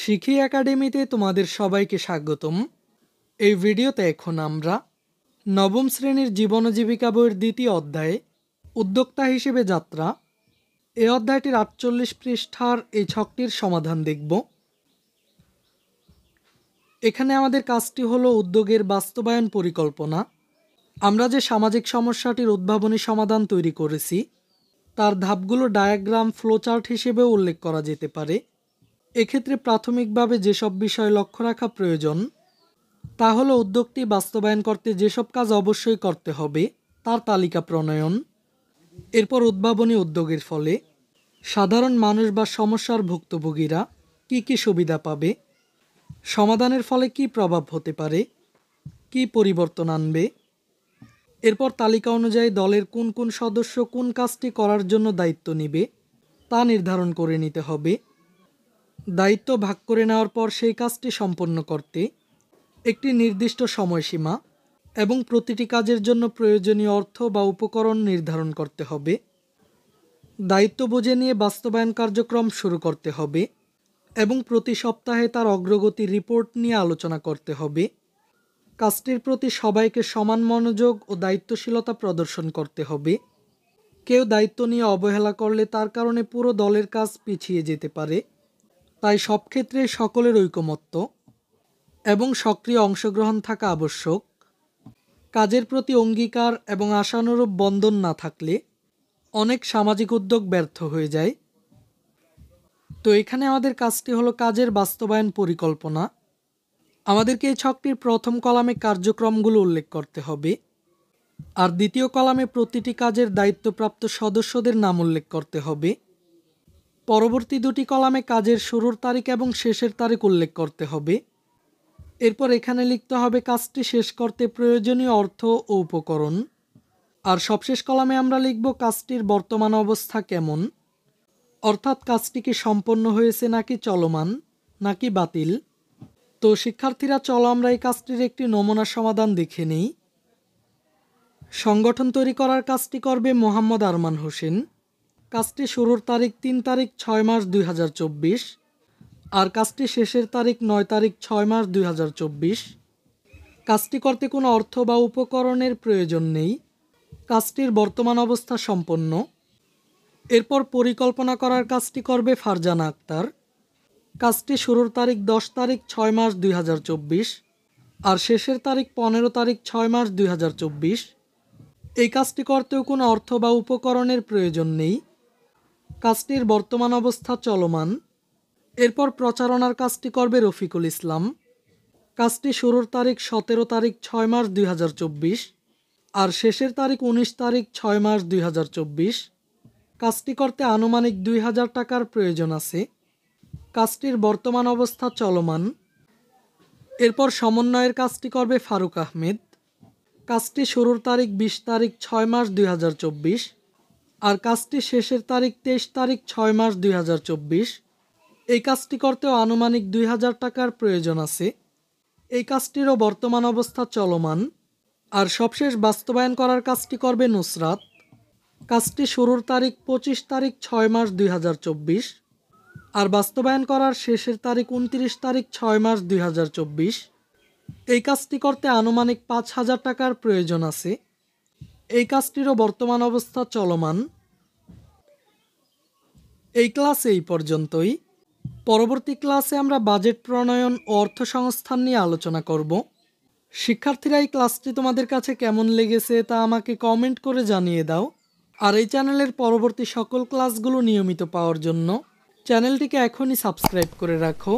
শিখি একাডেমিতে তোমাদের সবাইকে স্বাগতম এই ভিডিওতে এখন আমরা নবম শ্রেণীর জীবন জীবিকা বইয়ের দ্বিতীয় অধ্যায়ে উদ্যোক্তা হিসেবে যাত্রা এ অধ্যায়টির আটচল্লিশ পৃষ্ঠার এই ছকটির সমাধান দেখব এখানে আমাদের কাজটি হলো উদ্যোগের বাস্তবায়ন পরিকল্পনা আমরা যে সামাজিক সমস্যাটির উদ্ভাবনী সমাধান তৈরি করেছি তার ধাপগুলো ডায়াগ্রাম ফ্লোচার্ট হিসেবেও উল্লেখ করা যেতে পারে এক্ষেত্রে প্রাথমিকভাবে যেসব বিষয় লক্ষ্য রাখা প্রয়োজন তা হলো উদ্যোগটি বাস্তবায়ন করতে যেসব কাজ অবশ্যই করতে হবে তার তালিকা প্রণয়ন এরপর উদ্ভাবনী উদ্যোগের ফলে সাধারণ মানুষ বা সমস্যার ভুক্তভোগীরা কি কি সুবিধা পাবে সমাধানের ফলে কি প্রভাব হতে পারে কি পরিবর্তন আনবে এরপর তালিকা অনুযায়ী দলের কোন কোন সদস্য কোন কাজটি করার জন্য দায়িত্ব নিবে তা নির্ধারণ করে নিতে হবে দায়িত্ব ভাগ করে নেওয়ার পর সেই কাজটি সম্পন্ন করতে একটি নির্দিষ্ট সময়সীমা এবং প্রতিটি কাজের জন্য প্রয়োজনীয় অর্থ বা উপকরণ নির্ধারণ করতে হবে দায়িত্ব বুঝে নিয়ে বাস্তবায়ন কার্যক্রম শুরু করতে হবে এবং প্রতি সপ্তাহে তার অগ্রগতি রিপোর্ট নিয়ে আলোচনা করতে হবে কাজটির প্রতি সবাইকে সমান মনোযোগ ও দায়িত্বশীলতা প্রদর্শন করতে হবে কেউ দায়িত্ব নিয়ে অবহেলা করলে তার কারণে পুরো দলের কাজ পিছিয়ে যেতে পারে তাই সব ক্ষেত্রে সকলের ঐকমত্য এবং সক্রিয় অংশগ্রহণ থাকা আবশ্যক কাজের প্রতি অঙ্গীকার এবং আশানুরূপ বন্ধন না থাকলে অনেক সামাজিক উদ্যোগ ব্যর্থ হয়ে যায় তো এখানে আমাদের কাজটি হলো কাজের বাস্তবায়ন পরিকল্পনা আমাদেরকে এই ছকটির প্রথম কলামে কার্যক্রমগুলো উল্লেখ করতে হবে আর দ্বিতীয় কলামে প্রতিটি কাজের দায়িত্বপ্রাপ্ত সদস্যদের নাম উল্লেখ করতে হবে পরবর্তী দুটি কলামে কাজের শুরুর তারিখ এবং শেষের তারিখ উল্লেখ করতে হবে এরপর এখানে লিখতে হবে কাজটি শেষ করতে প্রয়োজনীয় অর্থ ও উপকরণ আর সবশেষ কলামে আমরা লিখব কাজটির বর্তমান অবস্থা কেমন অর্থাৎ কাজটি কি সম্পন্ন হয়েছে নাকি চলমান নাকি বাতিল তো শিক্ষার্থীরা চলো আমরা এই কাজটির একটি নমুনা সমাধান দেখে নিই সংগঠন তৈরি করার কাজটি করবে মোহাম্মদ আরমান হোসেন কাজটি শুরুর তারিখ তিন তারিখ ছয় মাস দুই আর কাজটি শেষের তারিখ নয় তারিখ ছয় মাস দুই কাজটি করতে কোনো অর্থ বা উপকরণের প্রয়োজন নেই কাজটির বর্তমান অবস্থা সম্পন্ন এরপর পরিকল্পনা করার কাজটি করবে ফারজানা আক্তার কাজটি শুরুর তারিখ দশ তারিখ ছয় মাস দুই আর শেষের তারিখ পনেরো তারিখ ছয় মাস দুই এই কাজটি করতেও কোনো অর্থ বা উপকরণের প্রয়োজন নেই কাজটির বর্তমান অবস্থা চলমান এরপর প্রচারণার কাজটি করবে রফিকুল ইসলাম কাজটি শুরুর তারিখ সতেরো তারিখ ছয় মার্চ দুই আর শেষের তারিখ উনিশ তারিখ ছয় মার্চ দুই কাজটি করতে আনুমানিক দুই হাজার টাকার প্রয়োজন আছে কাজটির বর্তমান অবস্থা চলমান এরপর সমন্বয়ের কাজটি করবে ফারুক আহমেদ কাজটি শুরুর তারিখ বিশ তারিখ ছয় মার্চ দুই আর কাজটি শেষের তারিখ তেইশ তারিখ ছয় মাস দুই এই কাজটি করতেও আনুমানিক দুই হাজার টাকার প্রয়োজন আছে এই কাজটিরও বর্তমান অবস্থা চলমান আর সবশেষ বাস্তবায়ন করার কাজটি করবে নুসরাত কাজটি শুরুর তারিখ পঁচিশ তারিখ ছয় মাস দুই আর বাস্তবায়ন করার শেষের তারিখ উনত্রিশ তারিখ ছয় মাস দুই এই কাজটি করতে আনুমানিক পাঁচ হাজার টাকার প্রয়োজন আছে এই কাজটিরও বর্তমান অবস্থা চলমান এই ক্লাস এই পর্যন্তই পরবর্তী ক্লাসে আমরা বাজেট প্রণয়ন ও অর্থ সংস্থান নিয়ে আলোচনা করব শিক্ষার্থীরা এই ক্লাসটি তোমাদের কাছে কেমন লেগেছে তা আমাকে কমেন্ট করে জানিয়ে দাও আর এই চ্যানেলের পরবর্তী সকল ক্লাসগুলো নিয়মিত পাওয়ার জন্য চ্যানেলটিকে এখনই সাবস্ক্রাইব করে রাখো